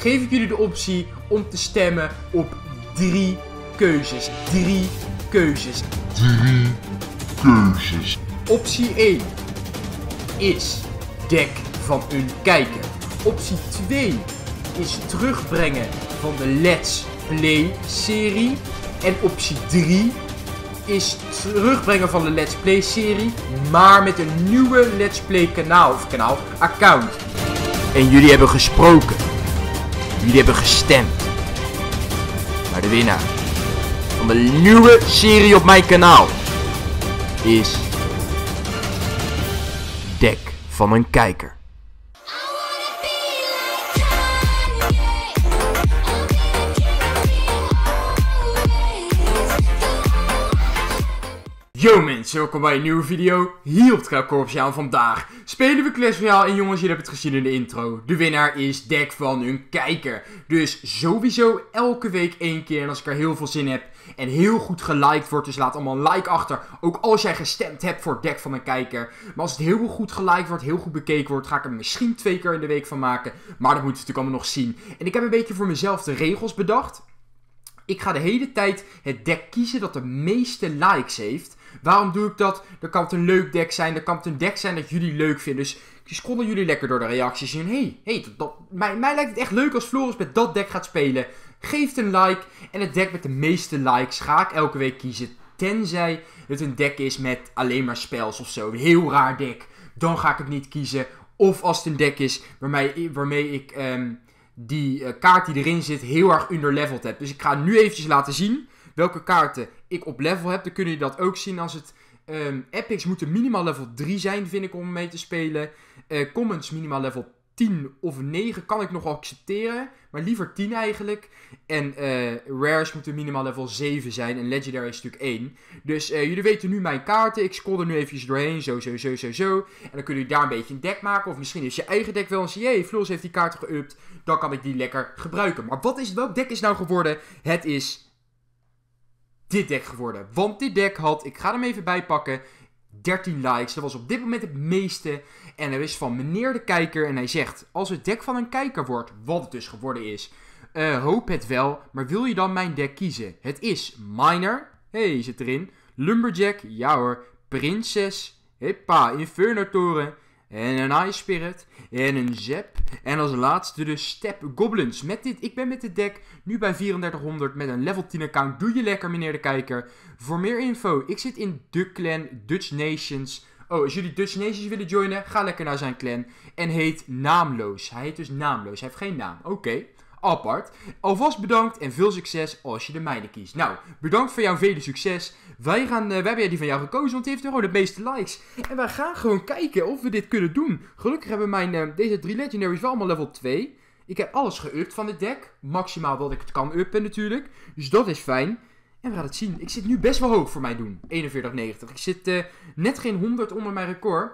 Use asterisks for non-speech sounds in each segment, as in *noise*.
geef ik jullie de optie om te stemmen op drie keuzes. Drie keuzes. Drie keuzes. Optie 1 is dek van een kijker. Optie 2 is terugbrengen van de Let's Play serie. En optie 3 is terugbrengen van de Let's Play serie, maar met een nieuwe Let's Play kanaal of kanaal account. En jullie hebben gesproken. Jullie hebben gestemd. Maar de winnaar van de nieuwe serie op mijn kanaal is... Dek van mijn kijker. Yo man welkom bij een nieuwe video hier op het Korpsjaal. Vandaag spelen we Clash Royale en jongens, jullie hebben het gezien in de intro. De winnaar is Dek van een kijker. Dus sowieso elke week één keer en als ik er heel veel zin heb en heel goed geliked wordt, dus laat allemaal een like achter. Ook als jij gestemd hebt voor Dek van een kijker. Maar als het heel goed geliked wordt, heel goed bekeken wordt, ga ik er misschien twee keer in de week van maken. Maar dat moeten we natuurlijk allemaal nog zien. En ik heb een beetje voor mezelf de regels bedacht. Ik ga de hele tijd het deck kiezen dat de meeste likes heeft. Waarom doe ik dat? Dan kan het een leuk deck zijn. Dan kan het een deck zijn dat jullie leuk vinden. Dus scrollen jullie lekker door de reacties. En hey, hey dat, mij, mij lijkt het echt leuk als Floris met dat deck gaat spelen. Geef een like. En het deck met de meeste likes ga ik elke week kiezen. Tenzij het een deck is met alleen maar spels of zo. Een heel raar deck. Dan ga ik het niet kiezen. Of als het een deck is waarmee, waarmee ik ehm, die eh, kaart die erin zit heel erg underleveld heb. Dus ik ga nu eventjes laten zien welke kaarten ik op level heb, dan kun je dat ook zien als het... Ehm, epics moeten minimaal level 3 zijn, vind ik, om mee te spelen. Uh, comments minimaal level 10 of 9 kan ik nog accepteren. Maar liever 10 eigenlijk. En eh, rares moeten minimaal level 7 zijn. En legendary is natuurlijk 1. Dus eh, jullie weten nu mijn kaarten. Ik scroll er nu eventjes doorheen. Zo, zo, zo, zo, zo. En dan kunnen jullie daar een beetje een deck maken. Of misschien is je eigen deck wel eens. Jee, Floors heeft die kaarten geüpt. Dan kan ik die lekker gebruiken. Maar wat is, welk deck is nou geworden? Het is dit deck geworden. Want dit deck had, ik ga hem even bijpakken, 13 likes. Dat was op dit moment het meeste. En er is van meneer de kijker en hij zegt, als het deck van een kijker wordt, wat het dus geworden is... Eh, hoop het wel, maar wil je dan mijn deck kiezen? Het is Miner, hey, zit erin. Lumberjack, ja hoor. Prinses, hippa, Inferno Toren. En een ice Spirit. En een zap, En als laatste de Step Goblins. Met dit, ik ben met dit deck nu bij 3400 met een level 10 account. Doe je lekker, meneer de kijker. Voor meer info, ik zit in de clan Dutch Nations. Oh, als jullie Dutch Nations willen joinen, ga lekker naar zijn clan. En heet Naamloos. Hij heet dus Naamloos. Hij heeft geen naam. Oké apart. Alvast bedankt en veel succes als je de mijne kiest. Nou, bedankt voor jouw vele succes. Wij, gaan, uh, eh, wij hebben die van jou gekozen, want die heeft gewoon de meeste likes. En wij gaan gewoon kijken of we dit kunnen doen. Gelukkig hebben mijn, eh, deze drie legendaries wel allemaal level 2. Ik heb alles geupt van dit deck. Maximaal wat ik het kan uppen natuurlijk. Dus dat is fijn. En we gaan het zien. Ik zit nu best wel hoog voor mij doen. 41,90. Ik zit eh, net geen 100 onder mijn record.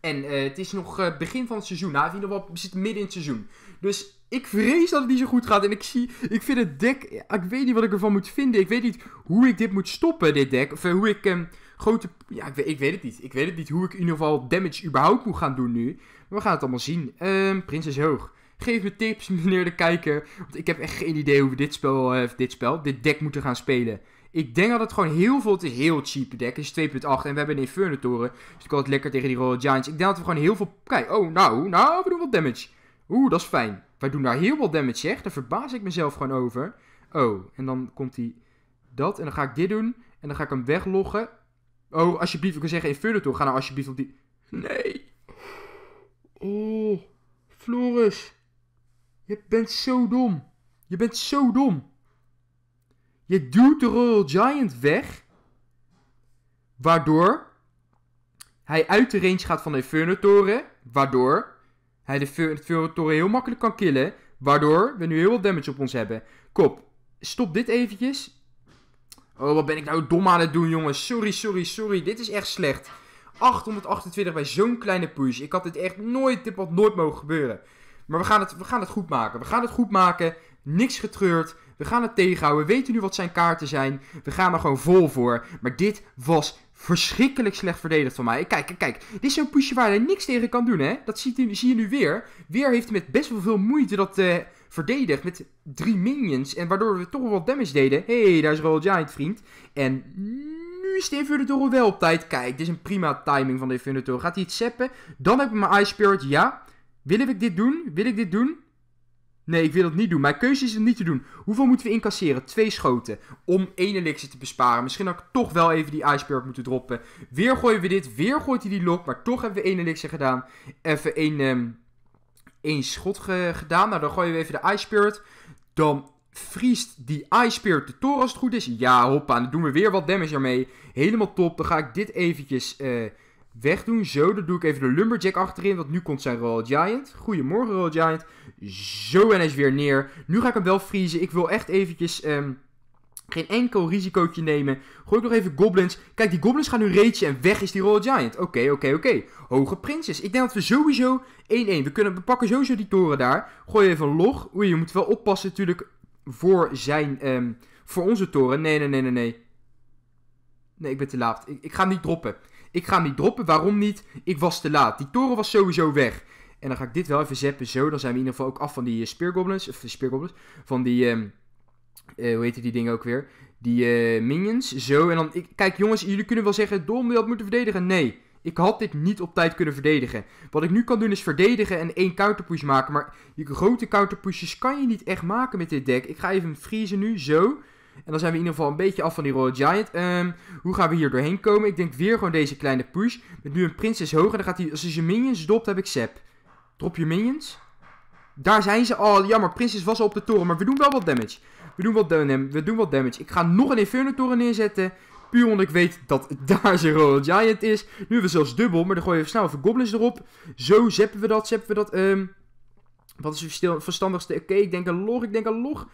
En het is nog begin van het seizoen. Nou, zit we zitten midden in het seizoen. Dus ik vrees dat het niet zo goed gaat. En ik zie, ik vind het deck, ik weet niet wat ik ervan moet vinden. Ik weet niet hoe ik dit moet stoppen, dit deck. Of eh, hoe ik um, grote, ja, ik weet, ik weet, het niet. Ik weet het niet hoe ik in ieder geval damage überhaupt moet gaan doen nu. Maar we gaan het allemaal zien. Ehm, Prinses Hoog. Geef me tips, *laughs* meneer de kijker. Want ik heb echt geen idee hoe we dit spel, uh, dit spel, dit deck moeten gaan spelen. Ik denk dat het gewoon heel veel... Het is heel cheap deck. Het is 2.8 en we hebben een Inferno Toren. Dus ik had het lekker tegen die Royal Giants. Ik denk dat we gewoon heel veel... Kijk, oh, nou, nou, we doen wat damage. Oeh, dat is fijn. Wij doen daar heel veel damage, echt. Daar verbaas ik mezelf gewoon over. Oh, en dan komt hij dat. En dan ga ik dit doen. En dan ga ik hem wegloggen. Oh, alsjeblieft, ik wil zeggen in verder Ga nou alsjeblieft op die... Nee. Oh, Floris. Je bent zo dom. Je bent zo dom. Je duwt de Royal Giant weg. Waardoor hij uit de range gaat van de Inferno Waardoor hij de Toren heel makkelijk kan killen. Waardoor we nu heel veel damage op ons hebben. Kop, stop dit eventjes. Oh, wat ben ik nou dom aan het doen, jongens. Sorry, sorry, sorry. Dit is echt slecht. 828 bij zo'n kleine push. Ik had dit echt nooit, dit had nooit mogen gebeuren. Maar we gaan, het, we gaan het goed maken. We gaan het goed maken. Niks getreurd. We gaan het tegenhouden. We weten nu wat zijn kaarten zijn. We gaan er gewoon vol voor. Maar dit was verschrikkelijk slecht verdedigd van mij. Kijk, kijk, kijk. Dit is zo'n pusje waar hij niks tegen kan doen, hè. Dat zie je nu weer. Weer heeft hij met best wel veel moeite dat uh, verdedigd. Met drie minions. En waardoor we toch wel wat damage deden. Hé, hey, daar is Royal Giant, vriend. En nu is de Infinitoren wel op tijd. Kijk, dit is een prima timing van de Infinitoren. Gaat hij iets zeppen? Dan heb ik mijn Ice Spirit. Ja. Wil ik dit doen? Wil ik dit doen? Nee, ik wil dat niet doen. Mijn keuze is het niet te doen. Hoeveel moeten we incasseren? Twee schoten. Om één elixir te besparen. Misschien had ik toch wel even die Spirit moeten droppen. Weer gooien we dit. Weer gooit hij die lock. Maar toch hebben we één elixir gedaan. Even één, um, één schot gedaan. Nou, dan gooien we even de ice spirit. Dan vriest die Ice Spirit de toren als het goed is. Ja, hoppa. Dan doen we weer wat damage ermee. Helemaal top. Dan ga ik dit eventjes... Eh, wegdoen. Zo, dan doe ik even de Lumberjack achterin. Want nu komt zijn Royal Giant. Goedemorgen Royal Giant. Zo en hij is weer neer. Nu ga ik hem wel vriezen. Ik wil echt eventjes... Ehm, geen enkel risicootje nemen. Gooi ik nog even goblins. Kijk, die goblins gaan nu reetje en weg is die Royal Giant. Oké, oké, oké. Hoge prinses. Ik denk dat we sowieso 1-1. We, kunnen, we pakken sowieso die toren daar. Gooi even een log. Oei, je moet wel oppassen natuurlijk voor zijn... Ehm, voor onze toren. Nee, nee, nee, nee, nee. Nee, ik ben te laat. Ik, ik ga hem niet droppen. Ik ga hem niet droppen. Waarom niet? Ik was te laat. Die toren was sowieso weg. En dan ga ik dit wel even zeppen. Zo, dan zijn we in ieder geval ook af van die eh, speergoblins. Of speergoblins. Van die... Ehm, eh, hoe heet die dingen ook weer? Die eh, minions. Zo, en dan... Ik, kijk jongens, jullie kunnen wel zeggen... Dom, je had moeten verdedigen. Nee. Ik had dit niet op tijd kunnen verdedigen. Wat ik nu kan doen is verdedigen en één counterpush maken. Maar die grote counterpushes kan je niet echt maken met dit deck. Ik ga even vriezen nu, zo. En dan zijn we in ieder geval een beetje af van die Royal Giant. Ehm, hoe gaan we hier doorheen komen? Ik denk weer gewoon deze kleine push. Met nu een prinses hoog. En dan gaat hij... Als hij zijn minions dopt, heb ik Sep. Drop je minions. Daar zijn ze. Oh, jammer. Prinses was al op de toren. Maar we doen wel wat damage. We doen wat, damage. we doen wat damage. Ik ga nog een Inferno toren neerzetten. Puur omdat ik weet dat *laughs* daar zijn Royal Giant is. Nu hebben we zelfs dubbel. Maar dan gooien we snel even Goblins erop. Zo zeppen we dat. Zeppen we dat. Ehm, wat is het verstandigste? Oké, ik denk een log. Ik denk een log.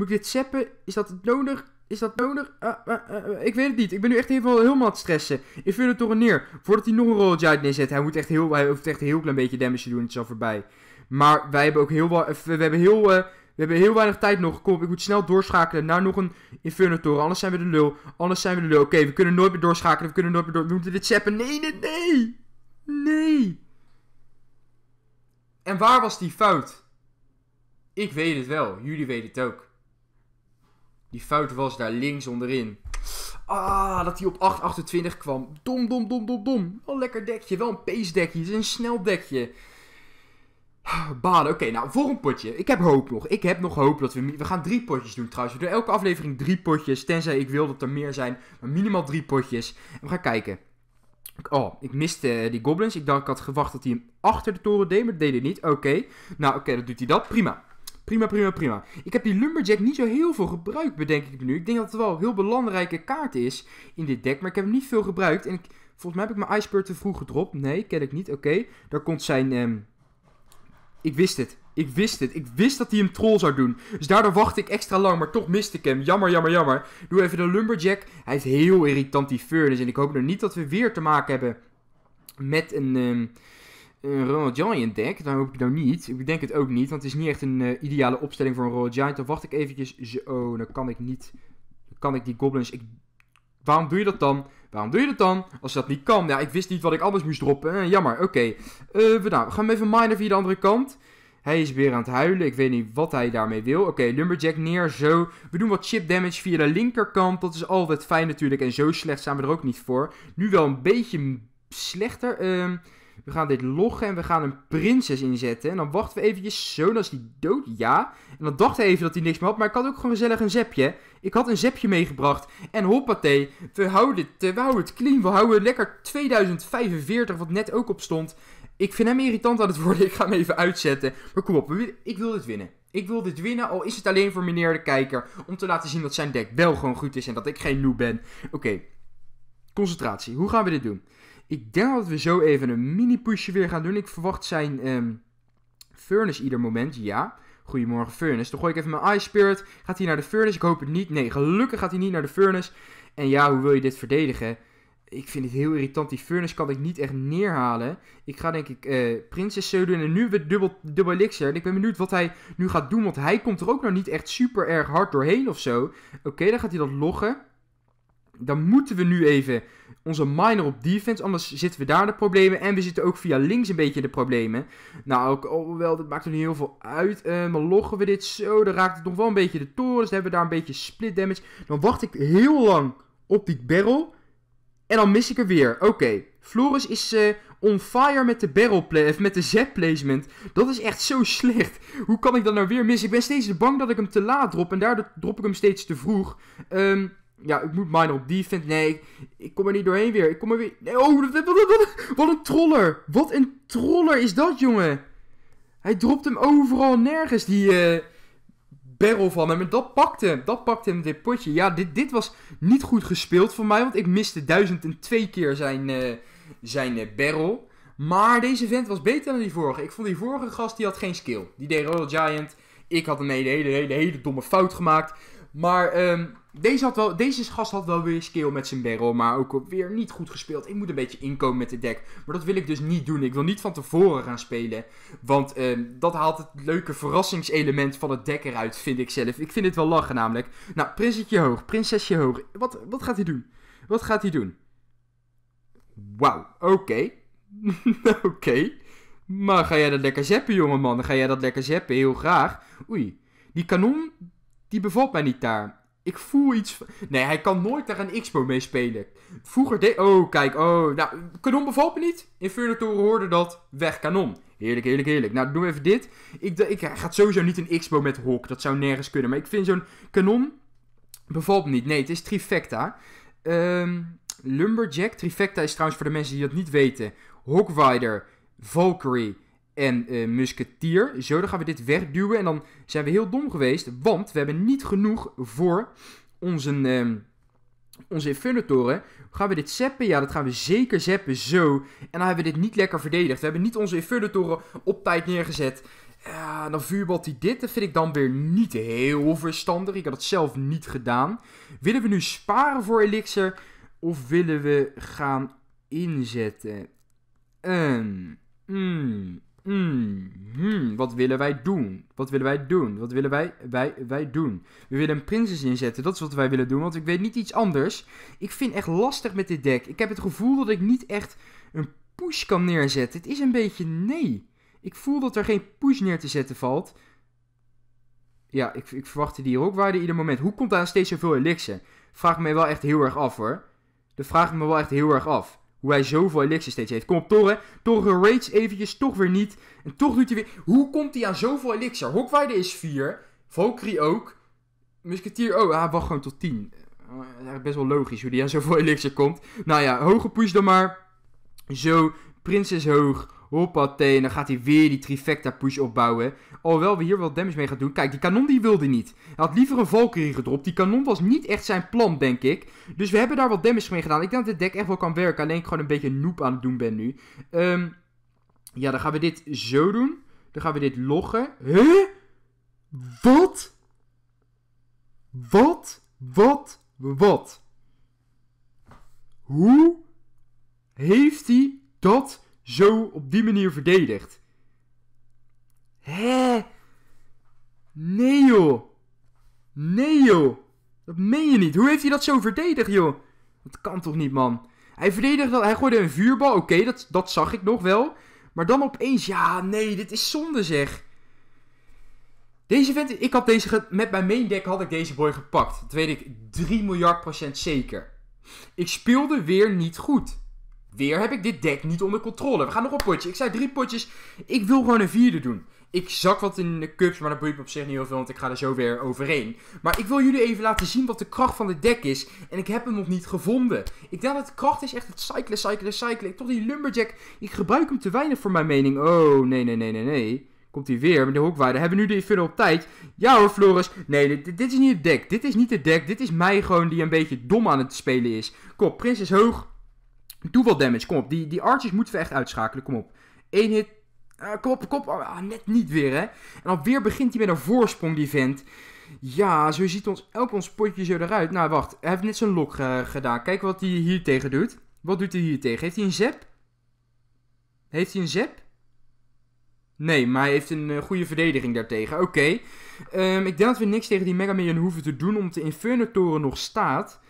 Moet ik dit zeppen? Is dat nodig? Is dat nodig? Eh, eh, eh, ik weet het niet. Ik ben nu echt helemaal, helemaal aan het stressen. Ik neer. Voordat hij nog een rolletje uit neerzet. Hij moet echt heel, hij hoeft echt een heel klein beetje damage te doen. Het is al voorbij. Maar wij hebben ook heel, we hebben heel, we hebben heel weinig tijd nog. Kom op, ik moet snel doorschakelen naar nog een Inferno Anders zijn we de lul. Anders zijn we de lul. Oké, we kunnen nooit meer doorschakelen. We kunnen nooit meer door... We moeten dit zeppen. Nee, nee, nee. Nee. En waar was die fout? Ik weet het wel. Jullie weten het ook. Die fout was daar links onderin. Ah, dat hij op 8,28 kwam. Dom, dom, dom, dom, dom. Wel een lekker dekje. Wel een pace dekje. Het is een snel dekje. Baden. Oké, nou, voor een potje. Ik heb hoop nog. Ik heb nog hoop dat we... We gaan drie potjes doen trouwens. We doen elke aflevering drie potjes. Tenzij ik wil dat er meer zijn. Maar minimaal drie potjes. we gaan kijken. Oh, ik miste eh, die goblins. Ik dacht, ik had gewacht dat hij hem achter de toren deed. Maar dat deed hij niet. Oké. Nou, oké, okay, dan doet hij dat. Prima. Prima, prima, prima. Ik heb die Lumberjack niet zo heel veel gebruikt, bedenk ik nu. Ik denk dat het wel een heel belangrijke kaart is in dit deck, maar ik heb hem niet veel gebruikt. En volgens mij heb ik mijn Iceberg te vroeg gedropt. Nee, ken ik niet. Oké, daar komt zijn... Ehm, ik wist het. Ik wist het. Ik wist dat hij hem troll zou doen. Dus daardoor wachtte ik extra lang, maar toch miste ik hem. Jammer, jammer, jammer. Doe even de Lumberjack. Hij is heel irritant, die Furnace. En ik hoop nog niet dat we weer te maken hebben met een... Ehm, een Ronald Giant deck. Dan hoop ik nou niet. Ik denk het ook niet, want het is niet echt een eh, ideale opstelling voor een Ronald Giant. Dan wacht ik eventjes. Zo, oh, dan kan ik niet. Dan kan ik die goblins. Ik... Waarom doe je dat dan? Waarom doe je dat dan? Als dat niet kan. Ja, ik wist niet wat ik anders moest droppen. jammer, oké. Eh, nou, we gaan even minen via de andere kant. Hij is weer aan het huilen. Ik weet niet wat hij daarmee wil. Oké, Lumberjack neer. Zo. We doen wat chip damage via de linkerkant. Dat is altijd fijn natuurlijk. En zo slecht zijn we er ook niet voor. Nu wel een beetje slechter. Uh, we gaan dit loggen en we gaan een prinses inzetten. En dan wachten we eventjes. Zo, als die dood. Ja. En dan dacht hij even dat hij niks meer had. Maar ik had ook gewoon gezellig een zepje. Ik had een zepje meegebracht. En hoppatee. We houden het, we houden het clean. We houden lekker 2045, wat net ook op stond. Ik vind hem irritant aan het worden. *laughs* Ik ga hem even uitzetten. Maar kom op, ik wil dit winnen. Ik wil dit winnen, al is het alleen voor meneer de kijker. Om te laten zien dat zijn deck wel gewoon goed is en dat ik geen noob ben. Oké, concentratie. Hoe gaan we dit doen? Ik denk dat we zo even een mini-pushje weer gaan doen. Ik verwacht zijn um, furnace ieder moment, ja. Goedemorgen, furnace. Dan gooi ik even mijn Ice Spirit. Gaat hij naar de furnace? Ik hoop het niet. Nee, gelukkig gaat hij niet naar de furnace. En ja, hoe wil je dit verdedigen? Ik vind het heel irritant. Die furnace kan ik niet echt neerhalen. Ik ga denk ik uh, eh, Prinses zo doen. En nu weer dubbel, dubbel elixir. En ik ben benieuwd wat hij nu gaat doen. Want hij komt er ook nog niet echt super erg hard doorheen of zo. Oké, dan gaat hij dat loggen dan moeten we nu even onze minor op defense. Anders zitten we daar de problemen. En we zitten ook via links een beetje de problemen. Nou, ook, al oh, wel, dat maakt er niet heel veel uit. Uh, maar loggen we dit zo, dan raakt het nog wel een beetje de torens. Dan hebben we daar een beetje split damage. Dan wacht ik heel lang op die barrel. En dan mis ik er weer. Oké, Floris is uh, on fire met de barrel of eh, met de z placement. Dat is echt zo slecht. Hoe kan ik dat nou weer missen? Ik ben steeds bang dat ik hem te laat drop en daardoor drop ik hem steeds te vroeg. Um, ja, ik moet mine op defense. Nee, ik, kom er niet doorheen weer. Ik kom er weer... Nee, oh, wat, een troller. Wat een troller is dat, jongen. Hij dropt hem overal nergens, die uh, barrel van hem. En dat pakte hem. Dat pakte hem, dit potje. Ja, dit, dit was niet goed gespeeld voor mij. Want ik miste 1002 keer zijn, uh, zijn eh, barrel. Maar deze vent was beter dan die vorige. Ik vond die vorige gast, die had geen skill. Die deed Royal Giant. Ik had een hele, hele, hele, hele domme fout gemaakt. Maar ehm, deze, had wel, deze gast had wel weer skill met zijn barrel, maar ook weer niet goed gespeeld. Ik moet een beetje inkomen met het deck. Maar dat wil ik dus niet doen. Ik wil niet van tevoren gaan spelen. Want ehm, dat haalt het leuke verrassingselement van het deck eruit, vind ik zelf. Ik vind het wel lachen namelijk. Nou, prinsetje hoog, prinsesje hoog. Wat, wat gaat hij doen? Wat gaat hij doen? Wauw, oké. *laughs* oké. Maar ga jij dat lekker zeppen, jongeman? Ga jij dat lekker zeppen? Heel graag. Oei, die kanon, die bevalt mij niet daar. Ik voel iets. Nee, hij kan nooit daar een Expo mee spelen. Vroeger deed. Oh, kijk. Oh, nou, kanon bevalt me niet. in Toren hoorde dat. Weg, kanon. Heerlijk, heerlijk, heerlijk. Nou, doen we even dit. Ik, ik gaat sowieso niet een xbow met hok Dat zou nergens kunnen. Maar ik vind zo'n kanon. Bevalt me niet. Nee, het is Trifecta. Ehm, Lumberjack. Trifecta is trouwens voor de mensen die dat niet weten. Hawkwider. Valkyrie en uh, musketier. Zo, dan gaan we dit wegduwen. En dan zijn we heel dom geweest, want we hebben niet genoeg voor onze, uh, onze Infernotoren. Gaan we dit zeppen? Ja, dat gaan we zeker zeppen, zo. En dan hebben we dit niet lekker verdedigd. We hebben niet onze Infernotoren op tijd neergezet. Ja, dan vuurbalt hij dit. Dat vind ik dan weer niet heel verstandig. Ik had het zelf niet gedaan. Willen we nu sparen voor Elixir? Of willen we gaan inzetten? Um, mm, Hmm, hmm, wat willen wij doen? Wat willen wij doen? Wat willen wij, wij, wij doen? We willen een prinses inzetten. Dat is wat wij willen doen. Want ik weet niet iets anders. Ik vind echt lastig met dit deck. Ik heb het gevoel dat ik niet echt een push kan neerzetten. Het is een beetje nee. Ik voel dat er geen push neer te zetten valt. Ja, ik, ik verwachtte die rookwaarde ieder moment. Hoe komt daar steeds zoveel elixir? Vraag me wel echt heel erg af hoor. Dat vraag me wel echt heel erg af. Hoe hij zoveel elixir steeds heeft. Kom op, Torre. Torre rage eventjes, toch weer niet. En toch doet hij weer... Hoe komt hij aan zoveel elixir? Hokwaarde is 4. Valkyrie ook. Musketeer... Oh, ah, hij wacht gewoon tot 10. Eh, best wel logisch hoe die aan zoveel *laughs* elixir komt. Nou ja, hoge push dan maar. Zo, prins is hoog. Hoppatee, dan gaat hij weer die trifecta push opbouwen. Alhoewel we hier wel damage mee gaan doen. Kijk, die kanon die wilde niet. Hij had liever een Valkyrie gedropt. Die kanon was niet echt zijn plan, denk ik. Dus we hebben daar wat damage mee gedaan. Ik denk dat dit deck echt wel kan werken. Alleen ik gewoon een beetje noep aan het doen ben nu. Ehm, ja, dan gaan we dit zo doen. Dan gaan we dit loggen. Huh? Wat? Wat? Wat? Wat? Hoe heeft hij dat zo op die manier verdedigt. Hè? Nee joh. Nee joh. Dat meen je niet. Hoe heeft hij dat zo verdedigd joh? Dat kan toch niet man. Hij verdedigde, hij gooide een vuurbal. Oké, dat, dat zag ik nog wel. Maar dan opeens, ja nee, dit is zonde zeg. Deze vent, ik had deze, met mijn main deck had ik deze boy gepakt. Dat weet ik 3 miljard procent zeker. Ik speelde weer niet goed. Weer heb ik dit deck niet onder controle. We gaan nog een potje. Ik zei drie potjes. Ik wil gewoon een vierde doen. Ik zak wat in de cups, maar dat boeit me op zich niet heel veel, want ik ga er zo weer overheen. Maar ik wil jullie even laten zien wat de kracht van dit deck is. En ik heb hem nog niet gevonden. Ik denk dat de kracht is echt het cyclen, cyclen, cyclen. Toch die Lumberjack. Ik gebruik hem te weinig voor mijn mening. Oh, nee, nee, nee, nee, nee. Komt hij weer met de hoekwaarde. Hebben we nu de Inferno op tijd? Ja hoor, Floris. Nee, dit, is niet het deck. Dit is niet het deck. Dit is mij gewoon die een beetje dom aan het spelen is. Kom, Prins is hoog. Doe wel damage, kom op. Die, die archers moeten we echt uitschakelen, kom op. Eén hit. Ah, kom op, kom op. Ah, net niet weer, hè. En dan weer begint hij met een voorsprong, die vent. Ja, zo ziet ons elk ons potje zo eruit. Nou, wacht. Hij heeft net zijn lok gedaan. Kijk wat hij hier tegen doet. Wat doet hij hier tegen? Heeft hij een zap Heeft hij een zap Nee, maar hij heeft een eh, goede verdediging daartegen. Oké. Ehm, ik denk dat we niks tegen die Mega Million hoeven te doen, omdat de Inferno-toren nog staat.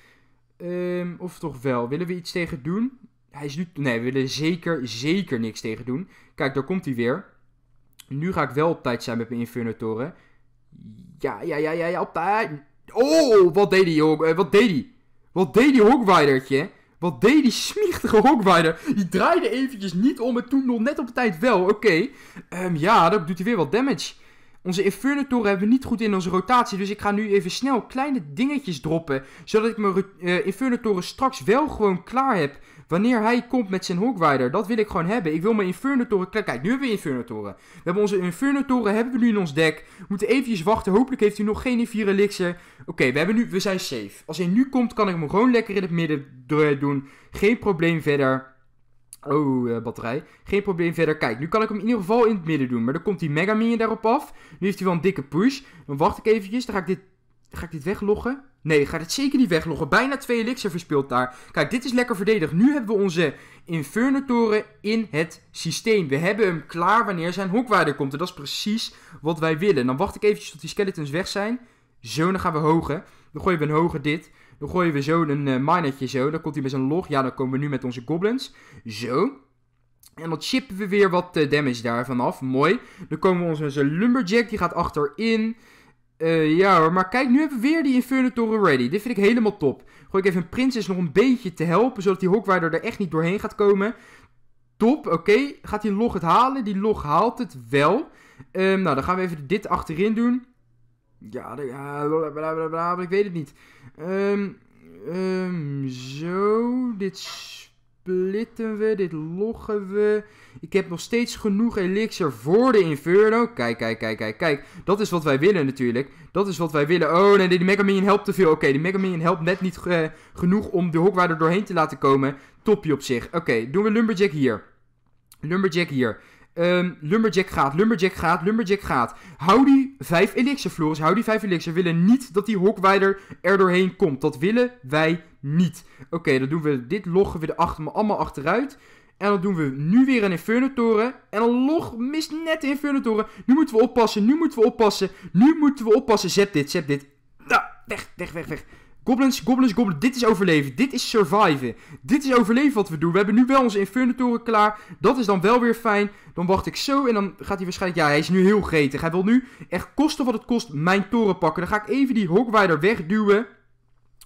Ehm, of toch wel? Willen we iets tegen doen? Hij is nu... Nee, we willen zeker, zeker niks tegen doen. Kijk, daar komt hij weer. Nu ga ik wel op tijd zijn met mijn infernatoren. Ja, ja, ja, ja, ja, op tijd. Oh, wat deed die, jong? wat eh, deed hij? Wat deed die Hogwidertje? Wat deed die smiechtige Hogwider? Die draaide eventjes niet om en toen nog net op de tijd wel. Oké. Ehm, ja, dan doet hij weer wat damage. Onze Inferno Toren hebben we niet goed in onze rotatie. Dus ik ga nu even snel kleine dingetjes droppen. Zodat ik mijn uh, Inferno Toren straks wel gewoon klaar heb. Wanneer hij komt met zijn Rider. Dat wil ik gewoon hebben. Ik wil mijn Inferno Toren... Kijk, nu hebben we Inferno Toren. We hebben onze Inferno Toren hebben we nu in ons deck. We moeten eventjes wachten. Hopelijk heeft hij nog geen n Oké, we hebben nu, we zijn safe. Als hij nu komt, kan ik hem gewoon lekker in het midden doen. Geen probleem verder. Oh, eh, batterij. Geen probleem verder. Kijk, nu kan ik hem in ieder geval in het midden doen. Maar dan komt die Mega Minion daarop af. Nu heeft hij wel een dikke push. Dan wacht ik eventjes. Dan ga ik dit, ga ik dit wegloggen. Nee, ik ga dit zeker niet wegloggen. Bijna twee elixir verspeeld daar. Kijk, dit is lekker verdedigd. Nu hebben we onze toren in het systeem. We hebben hem klaar wanneer zijn hokwaarder komt. En dat is precies wat wij willen. Dan wacht ik eventjes tot die skeletons weg zijn. Zo, dan gaan we hoger. Dan gooien we een hoger dit. Dan gooien we zo een uh, zo. Dan komt hij met zijn log. Ja, dan komen we nu met onze goblins. Zo. En dan chippen we weer wat eh, damage daarvan af. Mooi. Dan komen we onze, onze lumberjack. Die gaat achterin. Eh, ja hoor, maar kijk, nu hebben we weer die Inferno ready. Dit vind ik helemaal top. Gooi ik even een prinses nog een beetje te helpen, zodat die Hogwider er echt niet doorheen gaat komen. Top, oké. Gaat die log het halen? Die log haalt het wel. Ehm, nou, dan gaan we even dit achterin doen. Ja, de, ja ik weet het niet. Ehm, ehm, zo, dit splitten we, dit loggen we. Ik heb nog steeds genoeg elixir voor de Inferno. Kijk, kijk, kijk, kijk, kijk. Dat is wat wij willen natuurlijk. Dat is wat wij willen. Oh, nee, die Mega Minion helpt te veel. Oké, die Mega Minion helpt net niet eh, genoeg om de Hokwaarder doorheen te laten komen. Topje op zich. Oké, doen we Lumberjack hier. Lumberjack hier. Um, Lumberjack gaat, Lumberjack gaat, Lumberjack gaat. Hou die 5 elixir, Floris. Hou die 5 elixir. We willen niet dat die Hokwijder er doorheen komt. Dat willen wij niet. Oké, dan doen we dit loggen weer achter, maar allemaal achteruit. En dan doen we nu weer een infernatoren. En een log mist net de Infernatoren. Nu moeten we oppassen, nu moeten we oppassen. Nu moeten we oppassen. Zet dit, zet dit. Ah, weg, weg, weg, weg. Goblins, goblins, goblins. Dit is overleven. Dit is surviven. Dit is overleven wat we doen. We hebben nu wel onze Inferno-toren klaar. Dat is dan wel weer fijn. Dan wacht ik zo en dan gaat hij waarschijnlijk... Ja, hij is nu heel gretig. Hij wil nu echt kosten wat het kost mijn toren pakken. Dan ga ik even die Hogwider wegduwen.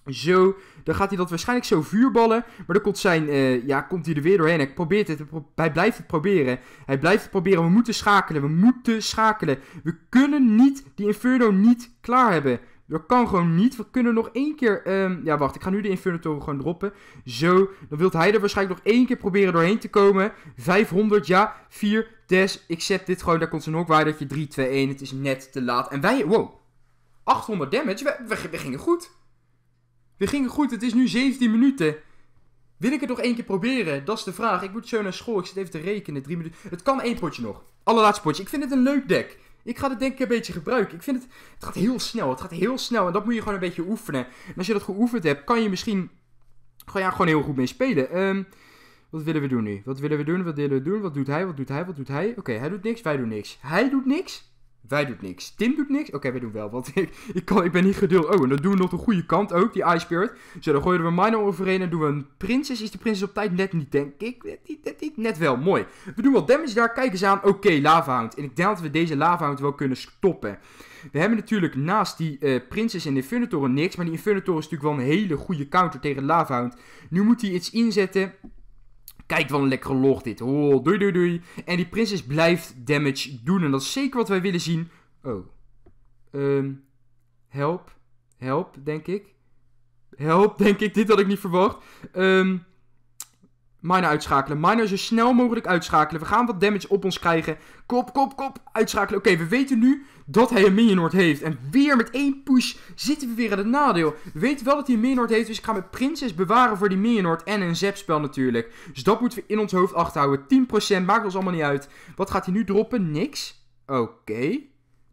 Zo, dan gaat hij dat waarschijnlijk zo vuurballen. Maar dan komt zijn, eh, ja, komt hij er weer doorheen. Hij, probeert het, hij blijft het proberen. Hij blijft het proberen. We moeten schakelen, we moeten schakelen. We kunnen niet die Inferno niet klaar hebben. Dat kan gewoon niet. We kunnen nog één keer... Ehm, ja, wacht. Ik ga nu de Inferno gewoon droppen. Zo. Dan wilt hij er waarschijnlijk nog één keer proberen doorheen te komen. 500, ja. 4, Des. Ik zet dit gewoon. Daar komt zijn hokwaardertje. 3, 2, 1. Het is net te laat. En wij... Wow. 800 damage. We, we, we gingen goed. We gingen goed. Het is nu 17 minuten. Wil ik het nog één keer proberen? Dat is de vraag. Ik moet zo naar school. Ik zit even te rekenen. Drie minuten. Het kan één potje nog. Allerlaatste potje. Ik vind het een leuk deck. Ik ga dit denk ik een beetje gebruiken. Ik vind het, het gaat heel snel. Het gaat heel snel en dat moet je gewoon een beetje oefenen. En als je dat geoefend hebt, kan je misschien gewoon, ja, gewoon heel goed mee spelen. Ehm, wat willen we doen nu? Wat willen we doen? Wat willen we doen? Wat doet hij? Wat doet hij? Wat doet hij? Oké, hij doet niks. Wij doen niks. Hij doet niks. Wij doen niks. Tim doet niks. Oké, we wij doen wel. Want *laughs* ik, ik, kan, ik ben niet geduld. Oh, en dan doen we nog de goede kant ook, die Ice Spirit. Zo, dan gooien we minor overheen en doen we een prinses. Is de prinses op tijd? Net niet, denk ik. Net, net, net, wel. Mooi. We doen wat damage daar. Kijk eens aan. Oké, lava hound. En ik denk dat we deze lava hound wel kunnen stoppen. We hebben natuurlijk naast die uh, eh, Prinses en infernatoren niks. Maar die infernator is natuurlijk wel een hele goede counter tegen lava hound. Nu moet hij iets inzetten Kijk wel een lekkere log dit. Oh, doei doei doei. En die prinses blijft damage doen. En dat is zeker wat wij willen zien. Oh. Ehm, help. Help, denk ik. Help, denk ik. Dit had ik niet verwacht. Um, Miner uitschakelen. Miner zo snel mogelijk uitschakelen. We gaan wat damage op ons krijgen. Kop, kop, kop. Uitschakelen. Oké, we weten nu dat hij een minionord heeft. En weer met één push zitten we weer in het nadeel. We weten wel dat hij een Minionord heeft. Dus ik ga mijn Prinses bewaren voor die Minionord. en een Zepspel natuurlijk. Dus dat moeten we in ons hoofd achterhouden. 10% maakt ons allemaal niet uit. Wat gaat hij nu droppen? Niks. Oké.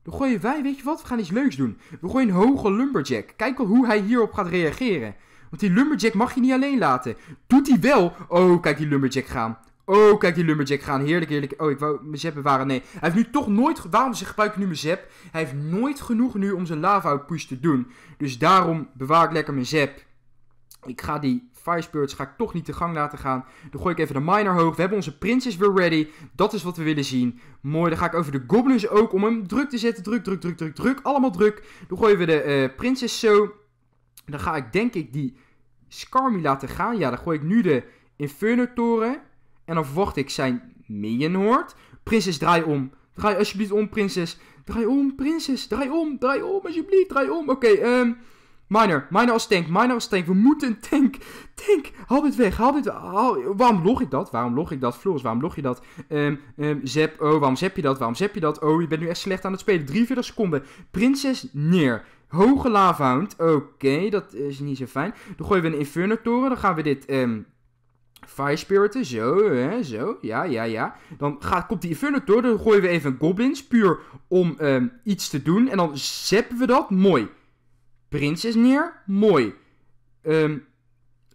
Dan gooien wij, weet je wat? We gaan iets leuks doen. We gooien een hoge Lumberjack. Kijken hoe hij hierop gaat reageren. Want die lumberjack mag je niet alleen laten. Doet hij wel. Oh, kijk die lumberjack gaan. Oh, kijk die lumberjack gaan. Heerlijk, heerlijk. Oh, ik wou mijn zep bewaren. Nee. Hij heeft nu toch nooit... Waarom ze gebruiken nu mijn zep? Hij heeft nooit genoeg nu om zijn lava push te doen. Dus daarom bewaar ik lekker mijn zep. Ik ga die Fire Spirits ga ik toch niet de gang laten gaan. Dan gooi ik even de Miner hoog. We hebben onze Princess weer ready. Dat is wat we willen zien. Mooi, dan ga ik over de Goblins ook om hem druk te zetten. Druk, druk, druk, druk, druk. Allemaal druk. Dan gooien we de uh, Princess zo. Dan ga ik denk ik die Skarmy laten gaan. Ja, dan gooi ik nu de Inferno Toren. En dan verwacht ik zijn Minion Prinses, draai om. Draai alsjeblieft om, prinses. Draai om, prinses. Draai om, draai om, alsjeblieft. Draai om. Oké, ehm... miner, miner als tank, miner als tank. We moeten een tank. Tank, haal dit weg, haal dit Waarom log ik dat? Waarom log ik dat? Floris, waarom log je dat? Ehm. Ehm. zep, oh, waarom zep je dat? Waarom zep je dat? Oh, je bent nu echt slecht aan het spelen. 43 seconden. Prinses neer. Hoge lavhound, Oké, dat is niet zo fijn. Dan gooien we een Inferno Toren. Dan gaan we dit ehm, Fire Spiriten. Zo, hè, zo. Ja, ja, ja. Dan gaat, komt die Inferno Toren. Dan gooien we even Goblins. Puur om ehm, iets te doen. En dan zappen we dat. Mooi. Prinses neer. Mooi. Ehm,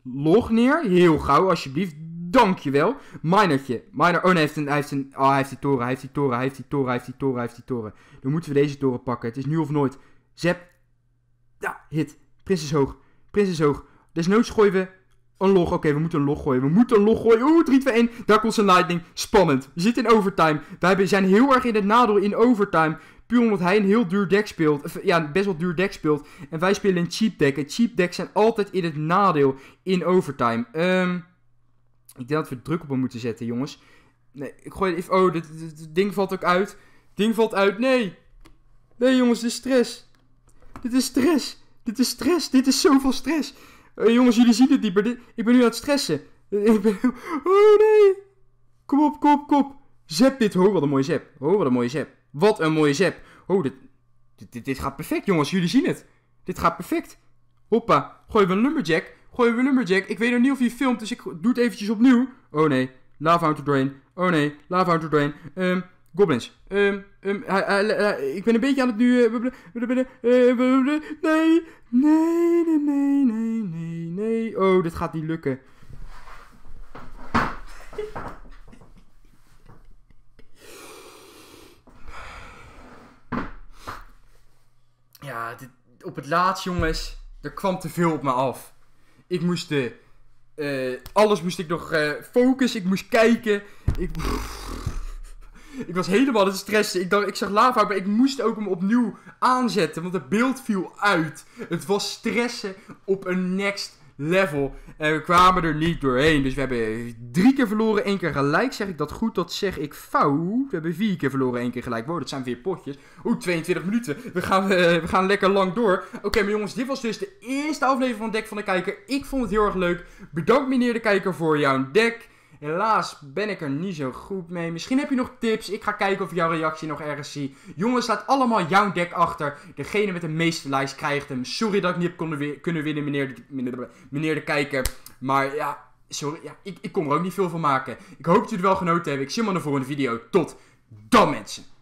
log neer. Heel gauw, alsjeblieft. Dankjewel. Minertje. Miner. Oh, hij heeft, een, heeft een. Oh, hij heeft die toren. Hij heeft die toren. Hij heeft die toren. Hij heeft die toren. Hij heeft die toren. Dan moeten we deze toren pakken. Het is nu of nooit. Zep ja, hit. Prins is hoog. Prins is hoog. Desnoods gooien we een log. Oké, we moeten een log gooien. We moeten een log gooien. Oeh, 3, 2, 1. Daar komt zijn lightning. Spannend. We zitten in overtime. Wij zijn heel erg in het nadeel in overtime. Puur omdat hij een heel duur deck speelt. Ja, best wel duur deck speelt. En wij spelen een cheap deck. En cheap decks zijn altijd in het nadeel in overtime. Ehm, ik denk dat we druk op hem moeten zetten, jongens. Nee, ik gooi even... Oh, het dit, ding valt ook uit. Ding valt uit. Nee. Nee, jongens, de stress dit is stress. Dit is stress. Dit is zoveel stress. Eh, jongens, jullie zien het niet, ik ben nu aan het stressen. Eh, ik ben, *laughs* oh nee. Kom op, kom op, kom Zap dit. Oh, wat een mooie zap. Oh, wat een mooie zap. Wat een mooie zap. Oh, dit, dit, dit, dit gaat perfect, jongens. Jullie zien het. Dit gaat perfect. Hoppa. Gooi we een lumberjack. Gooi we een lumberjack. Ik weet nog niet of je filmt, dus ik doe het eventjes opnieuw. Oh nee. Lava drain. Oh nee. Lava out drain. Ehm... Goblins. Ehm, ehm, ik ben een beetje aan het nu... Eh, eh, nee, nee, nee, nee, nee, nee, nee. Oh, dit gaat niet lukken. Ja, dit, op het laatst, jongens, er kwam te veel op me af. Ik moest de... Eh, alles moest ik nog uh, focussen. Ik moest kijken. Ik... Ik was helemaal aan het stressen. Ik, dacht, ik zag lava, maar ik moest ook hem opnieuw aanzetten. Want het beeld viel uit. Het was stressen op een next level. En we kwamen er niet doorheen. Dus we hebben drie keer verloren, één keer gelijk. Zeg ik dat goed? Dat zeg ik fout. We hebben vier keer verloren, één keer gelijk. Wow, dat zijn weer potjes. Oeh, 22 minuten. We gaan, eh, we gaan lekker lang door. Oké, mijn maar jongens, dit was dus de eerste aflevering van Dek van de Kijker. Ik vond het heel erg leuk. Bedankt meneer de Kijker voor jouw dek. Helaas ben ik er niet zo goed mee. Misschien heb je nog tips. Ik ga kijken of ik jouw reactie nog ergens zie. Jongens, laat allemaal jouw deck achter. Degene met de meeste likes krijgt hem. Sorry dat ik niet heb kon kunnen winnen, meneer de, meneer, de kijker. Maar ja, sorry. Ja, ik, ik kon er ook niet veel van maken. Ik hoop dat jullie wel genoten hebben. Ik zie jullie in de volgende video. Tot dan, mensen.